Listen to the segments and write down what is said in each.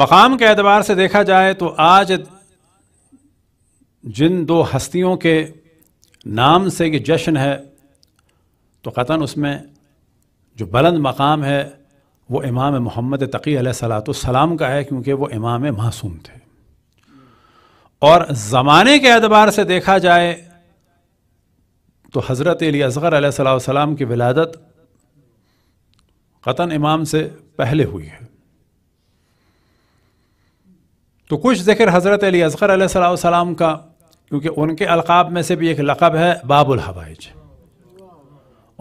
मकाम के एतबार से देखा जाए तो आज जिन दो हस्तियों के नाम से ये जश्न है तो ख़तन उसमें जो बुलंद मकाम है वो इमाम मोहम्मद तकी सलाम का है क्योंकि वो इमाम मासूम थे और ज़माने के एतबार से देखा जाए तो हज़रत अली असगर सलाम की विलादत ख़तन इमाम से पहले हुई है तो कुछ ज़िक्र हज़रत अली असगर सलाम का क्योंकि उनके अलकाब में से भी एक लक़ब है बाबुल हवाइज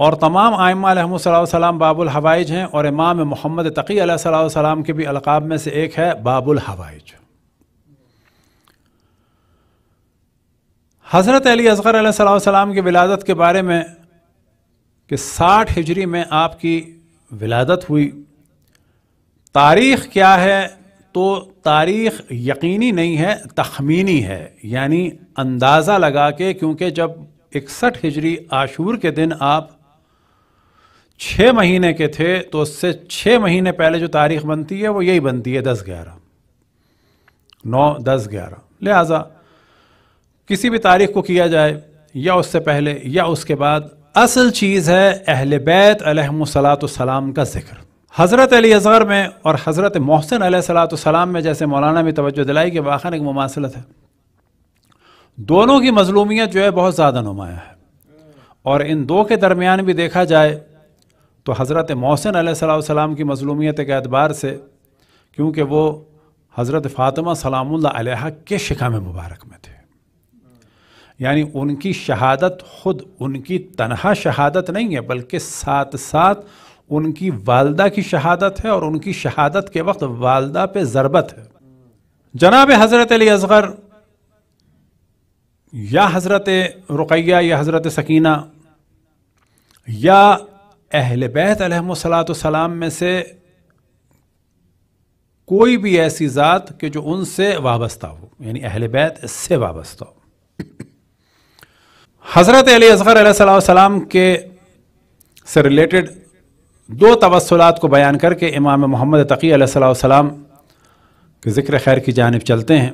और तमाम आयमा बाबुल हवाइज हैं और इमाम मोहम्मद तकी सलाम के भी अलकाब में से एक है बाबुल हवाइज हज़रत अली असगर सलाम की विलादत के बारे में कि साठ हिजरी में आपकी विलादत हुई तारीख़ क्या है तो तारीख यकीनी नहीं है तखमीनी है यानी अंदाज़ा लगा के क्योंकि जब इकसठ हिजरी आशूर के दिन आप छः महीने के थे तो उससे छः महीने पहले जो तारीख बनती है वो यही बनती है दस ग्यारह नौ दस ग्यारह लिहाजा किसी भी तारीख को किया जाए या उससे पहले या उसके बाद असल चीज़ है अहल बैत सलाम का जिक्र हज़रत अली अजहर में और हज़रत मोहसिन सलाम में जैसे मौलाना में तोज्जो दिलाई कि वाखन एक मुमासलत है दोनों की मजलूमियत जो है बहुत ज़्यादा नुमाया है और इन दो के दरमियान भी देखा जाए तो हज़रत मोहसिन सलाम की मजलूमियत के अतबार से क्योंकि वो हज़रत फ़ातिमा सलाम्ला के शिका में मुबारक में थे यानी उनकी शहादत खुद उनकी तनहा शहादत नहीं है बल्कि साथ साथ उनकी वालदा की शहादत है और उनकी शहादत के वक्त वालदा पे ज़रबत है जनाब हज़रत अली असगर या हज़रत रुकैया या हज़रत सकीना या अहल बैत सलाम में से कोई भी ऐसी ज़ात के जो उनसे वाबस्ता हो यानी अहल बैत इससे वाबस्ता हो हज़रत अली असगर सलाम के से रिलेटेड दो तवसलात को बयान करके इमाम मोहम्मद तकी सलाम के ज़िक्र खैर की जानब चलते हैं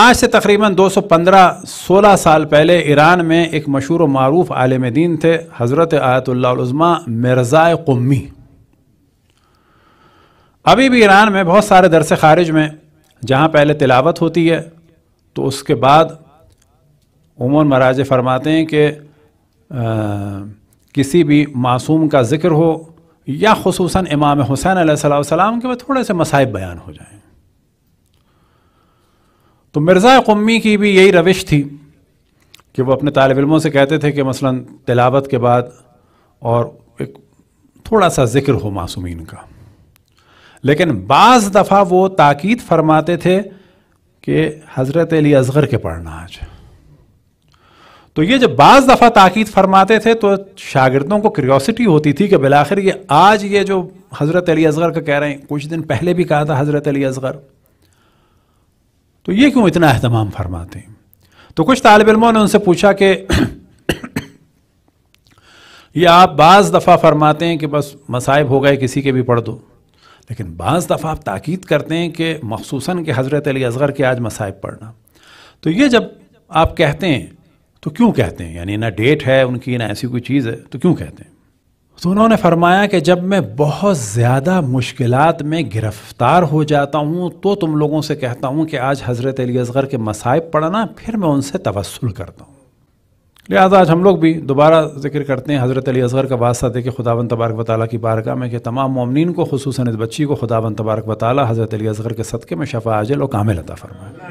आज से तकरीबन 215 16 साल पहले ईरान में एक मशहूर व मरूफ आलम दीन थे हज़रत आयतुल्लाज़मा मिर्ज़ा कम्मी अभी भी ईरान में बहुत सारे दरस खारिज में जहाँ पहले तिलावत होती है तो उसके बाद उमून मराज फरमाते हैं कि किसी भी मासूम का ज़िक्र हो या खसूस इमाम हुसैन आसमाम के वह थोड़े से मसाइब बयान हो जाए तो मिर्ज़ा कौमी की भी यही रविश थी कि वह अपने तालब इलमों से कहते थे कि मसला तिलावत के बाद और एक थोड़ा सा ज़िक्र हो मासूमिन का लेकिन बाज़ दफ़ा वो ताक़द फरमाते थे कि हज़रत अली असगर के पढ़ना आज तो ये जब बाज़ दफ़ा ताक़ीद फरमाते थे तो शागिदों को क्रियोसिटी होती थी कि बिल आखिर ये आज ये जो हज़रत अली असगर का कह रहे हैं कुछ दिन पहले भी कहा था हज़रत अली असगर तो ये क्यों इतना अहतमाम फरमाते हैं तो कुछ तालब इलमों ने उनसे पूछा कि ये आप बाज़ दफ़ा फरमाते हैं कि बस मसाइब हो गए किसी के भी पढ़ दो लेकिन बाज़ दफ़ा आप ताक़ीद करते हैं कि मखसूस कि हज़रत अली असगर के आज मसाइब पढ़ना तो ये जब आप कहते हैं तो क्यों कहते हैं यानी ना डेट है उनकी ना ऐसी कोई चीज़ है तो क्यों कहते हैं तो उन्होंने फरमाया कि जब मैं बहुत ज़्यादा मुश्किल में गिरफ़्तार हो जाता हूँ तो तुम लोगों से कहता हूँ कि आज हज़रत अली असगर के मसाइब पढ़ना फिर मैं उनसे तवसल करता हूँ लिहाजा आज हम लोग भी दोबारा जिक्र करते हैं हज़रत अली असगर का वास्ता दे के खुदावन तबारक वाली की बारगाह में कि तमाम ममिन को खसूस इस बच्ची को खुदावन तबारक वाली हज़रत अली असगर के सदक़े में शफा आजल और कामिल अता फरमाया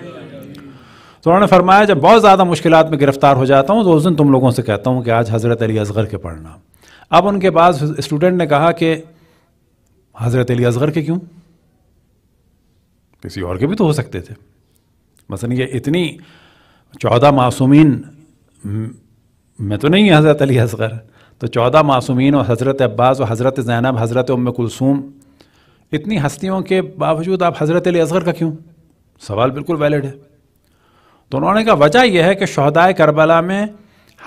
तो उन्होंने फरमाया जब बहुत ज़्यादा मुश्किल में गिरफ्तार हो जाता हूँ तो उस दिन तुम लोगों से कहता हूँ कि आज हज़रत अली असगर के पढ़ना अब उनके पास स्टूडेंट ने कहा कि हज़रत अली असगर के क्यों किसी और के भी तो हो सकते थे मसलन ये इतनी चौदह मासूमिन मैं तो नहीं हज़रत अली असगर तो चौदह मासूमिन और हज़रत अब्बास और हज़रत ज़ैनब हज़रत उम कुलसूम इतनी हस्तियों के बावजूद आप हज़रत अली असगर का क्यों सवाल बिल्कुल वैलिड है तो उन्होंने कहा वजह यह है कि शहदाय करबला में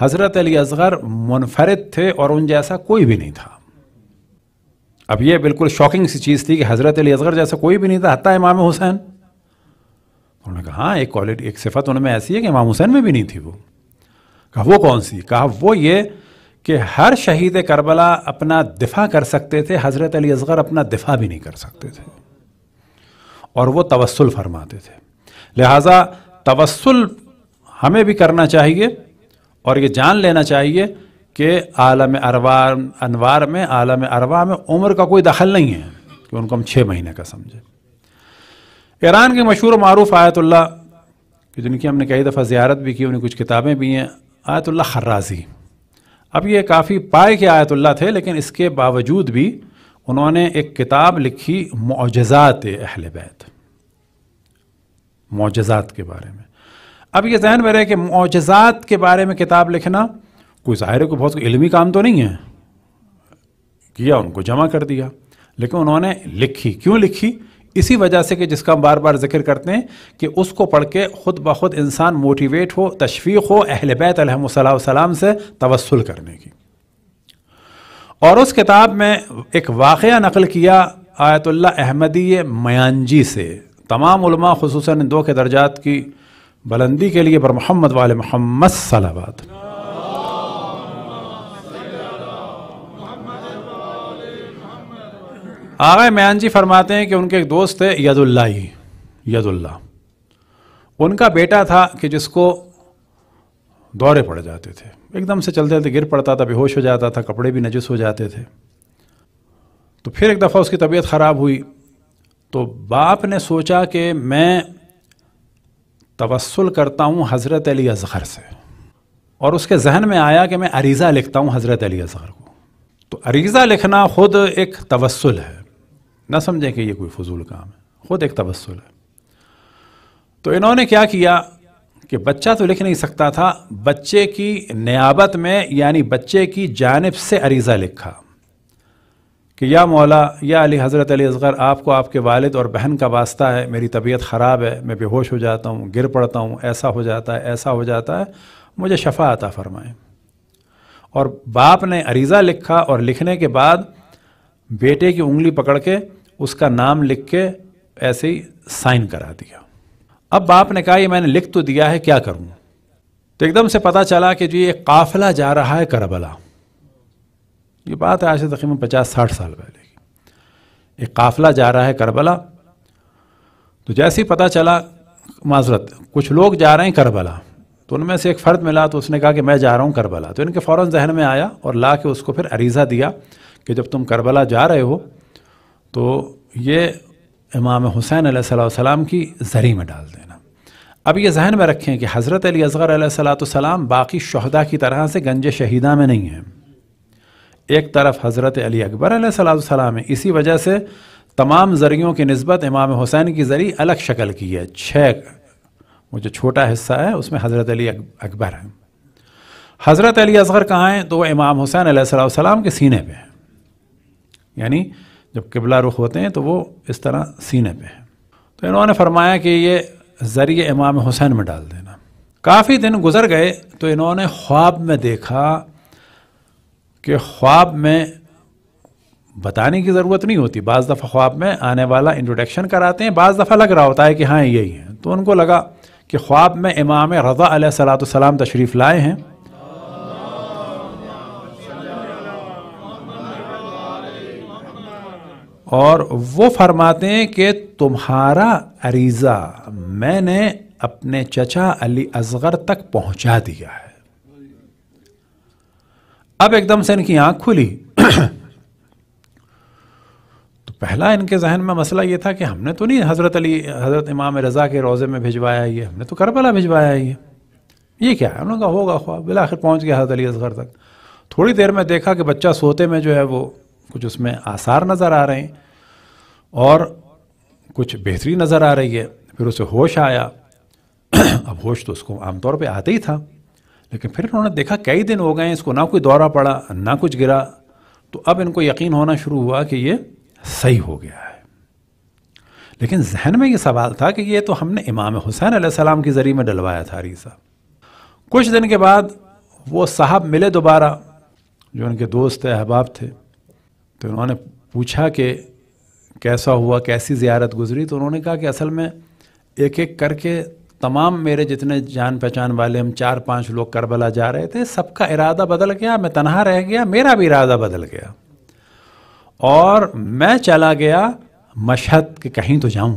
हज़रत अली असगर मुनफरद थे और उन जैसा कोई भी नहीं था अब यह बिल्कुल शॉकिंग सी चीज़ थी कि हज़रत अली असगर जैसा कोई भी नहीं था हत्या इमाम हुसैन उन्होंने कहा हाँ एक क्वालिटी एक सिफत उनमें ऐसी है कि इमाम हुसैन में भी नहीं थी वो कहा वो कौन सी कहा वो ये कि हर शहीद करबला अपना दिफा कर सकते थे हज़रत अली असगर अपना दिफा भी नहीं कर सकते थे और वो तवसल फरमाते थे लिहाजा तवसल हमें भी करना चाहिए और ये जान लेना चाहिए कि आलम अरवा अनवार में आलम अरवा में उम्र का कोई दखल नहीं है कि उनको हम छः महीने का समझें ईरान के मशहूर मरूफ आयतुल्ला कि जिनकी हमने कई दफ़ा ज़्यारत भी की उन्हें कुछ किताबें भी हैं आयतुल्ला खर्राजी अब ये काफ़ी पाए के आयतुल्ला थे लेकिन इसके बावजूद भी उन्होंने एक किताब लिखी मुआजात अहल बैत मोजात के बारे में अब ये जहन में रहे कि मोजात के बारे में किताब लिखना कोई ज़ाहिर को बहुत इलमी काम तो नहीं है किया उनको जमा कर दिया लेकिन उन्होंने लिखी क्यों लिखी इसी वजह से कि जिसका हम बार बार जिक्र करते हैं कि उसको पढ़ के ख़ुद ब खुद इंसान मोटिवेट हो तशफीक हो अहल बैत सलाम से तवसल करने की और उस किताब में एक वाक़ नकल किया आयतुल्ला अहमदी मयानजी से तमाम उलमा खसूस दो के दर्जात की बुलंदी के लिए बरमहमद मोहम्मद वाल मोहम्मद सलाबाद आगे मैन जी फरमाते हैं कि उनके एक दोस्त थे यदुल्ला यदुल्ला उनका बेटा था कि जिसको दौरे पड़ जाते थे एकदम से चलते चलते गिर पड़ता था बेहोश हो जाता था कपड़े भी नजस हो जाते थे तो फिर एक दफ़ा उसकी तबीयत ख़राब हुई तो बाप ने सोचा कि मैं तवसल करता हूँ हज़रत अली अजहर से और उसके जहन में आया कि मैं अरीज़ा लिखता हूँ हज़रत अली अजहर को तो अरीज़ा लिखना ख़ुद एक तवसल है ना समझें कि ये कोई फजूल काम है ख़ुद एक तवसल है तो इन्होंने क्या किया कि बच्चा तो लिख नहीं सकता था बच्चे की नियाबत में यानी बच्चे की जानब से अरीज़ा लिखा कि या मौला या अली हज़रत अली असगर आपको आपके वालिद और बहन का वास्ता है मेरी तबीयत ख़राब है मैं बेहोश हो जाता हूँ गिर पड़ता हूँ ऐसा हो जाता है ऐसा हो जाता है मुझे शफा आता फ़रमाएँ और बाप ने अरीज़ा लिखा और लिखने के बाद बेटे की उंगली पकड़ के उसका नाम लिख के ऐसे ही साइन करा दिया अब बाप ने कहा ये मैंने लिख तो दिया है क्या करूँ तो एकदम से पता चला कि जी ये काफ़िला जा रहा है करबला ये बात है आज से तकरीबन पचास साठ साल पहले की एक काफ़िला जा रहा है करबला तो जैसे ही पता चला माजरत कुछ लोग जा रहे हैं करबला तो उनमें से एक फ़र्द मिला तो उसने कहा कि मैं जा रहा हूँ करबला तो इनके फ़ौर जहन में आया और ला के उसको फिर अरीज़ा दिया कि जब तुम करबला जा रहे हो तो ये इमाम हुसैन सलाम की जरी में डाल देना अब ये जहन में रखें कि हज़रत अली असगर सलाम बाकी शहदा की तरह से गंज शहीदा में नहीं है एक तरफ हज़रत अली अकबर सलाम है इसी वजह से तमाम ज़रियों की नस्बत इमाम हुसैन की जरिए अलग शक्ल की है छः वो जो छोटा हिस्सा है उसमें हज़रत अली अकबर है हज़रत अली असगर कहाँ हैं तो वह इमाम हुसैन सलाम के सीने पे हैं यानी जब किबला रुख होते हैं तो वो इस तरह सीने पे हैं तो इन्होंने फरमाया कि ये ज़रिए इमाम हुसैन में डाल देना काफ़ी दिन गुजर गए तो इन्होंने ख्वाब में देखा कि ख्वाब में बताने की ज़रूरत नहीं होती बज़ दफ़ा ख्वाब में आने वाला इंट्रोडक्शन कराते हैं बज़ दफ़ा लग रहा होता है कि हाँ यही है तो उनको लगा कि ख्वाब में इमाम रज़ा सलाम तशरीफ़ लाए हैं और वो फरमाते हैं कि तुम्हारा अरीज़ा मैंने अपने चचा अली असगर तक पहुंचा दिया है अब एकदम से इनकी आंख खुली तो पहला इनके जहन में मसला ये था कि हमने तो नहीं हज़रत अली हज़रत इमाम रज़ा के रोज़े में भिजवाया ये हमने तो करबला भिजवाया ये ये क्या है उन्होंने कहा होगा ख्वाब बिल आखिर पहुँच गया हज़रत अली असगर तक थोड़ी देर में देखा कि बच्चा सोते में जो है वो कुछ उसमें आसार नज़र आ रहे हैं और कुछ बेहतरी नज़र आ रही है फिर उसे होश आया अब होश तो उसको आमतौर पर आता ही था लेकिन फिर उन्होंने देखा कई दिन हो गए इसको ना कोई दौरा पड़ा ना कुछ गिरा तो अब इनको यकीन होना शुरू हुआ कि ये सही हो गया है लेकिन जहन में ये सवाल था कि ये तो हमने इमाम हुसैन आसमाम के ज़रिए में डलवाया था रीसा कुछ दिन के बाद वो साहब मिले दोबारा जो उनके दोस्त अहबाब थे तो उन्होंने पूछा कि कैसा हुआ कैसी ज़्यारत गुजरी तो उन्होंने कहा कि असल में एक एक करके तमाम मेरे जितने जान पहचान वाले हम चार पांच लोग करबला जा रहे थे सबका इरादा बदल गया मैं तनहा रह गया मेरा भी इरादा बदल गया और मैं चला गया मशहद कि कहीं तो जाऊं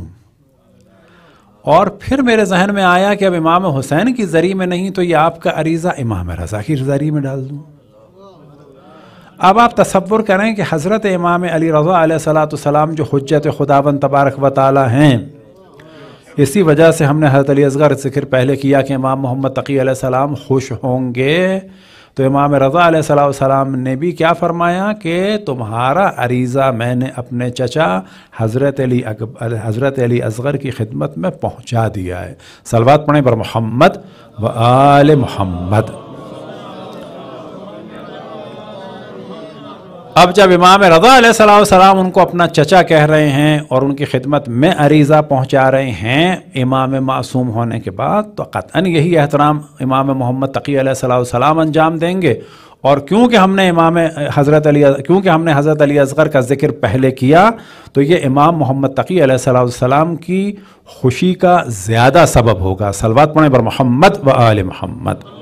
और फिर मेरे जहन में आया कि अब इमाम हुसैन की जरी में नहीं तो ये आपका अरीज़ा इमाम रज़ा की जरी में डाल दूँ अब आप तस्वुर करें कि हज़रत इमाम अली रज़ा सलाम जो हजत खुदावन तबारक वाली हैं इसी वजह से हमने हजरत अली असगर जिक्र पहले किया कि इमाम मोहम्मद तकी सलाम खुश होंगे तो इमाम रज़ा सलाम ने भी क्या फरमाया कि तुम्हारा अरीज़ा मैंने अपने चचा हज़रत अली अकबर हज़रत अली असगर की खिदमत में पहुँचा दिया है सलवात पढ़ें पर मोहम्मद व आल मोहम्मद अब जब इमाम रज़ा सलाम उनको अपना चचा कह रहे हैं और उनकी खिदमत में अरीज़ा पहुंचा रहे हैं इमाम मासूम होने के बाद तो कतान यही एहतराम इमाम मोहम्मद तकी सलाम अंजाम देंगे और क्योंकि हमने इमाम हज़रत अली क्योंकि हमने हज़रत अली असगर का जिक्र पहले किया तो ये इमाम मोहम्मद तकी सलाम की खुशी का ज़्यादा सबब होगा सलवा पढ़े बर महम्मद व आल महम्मद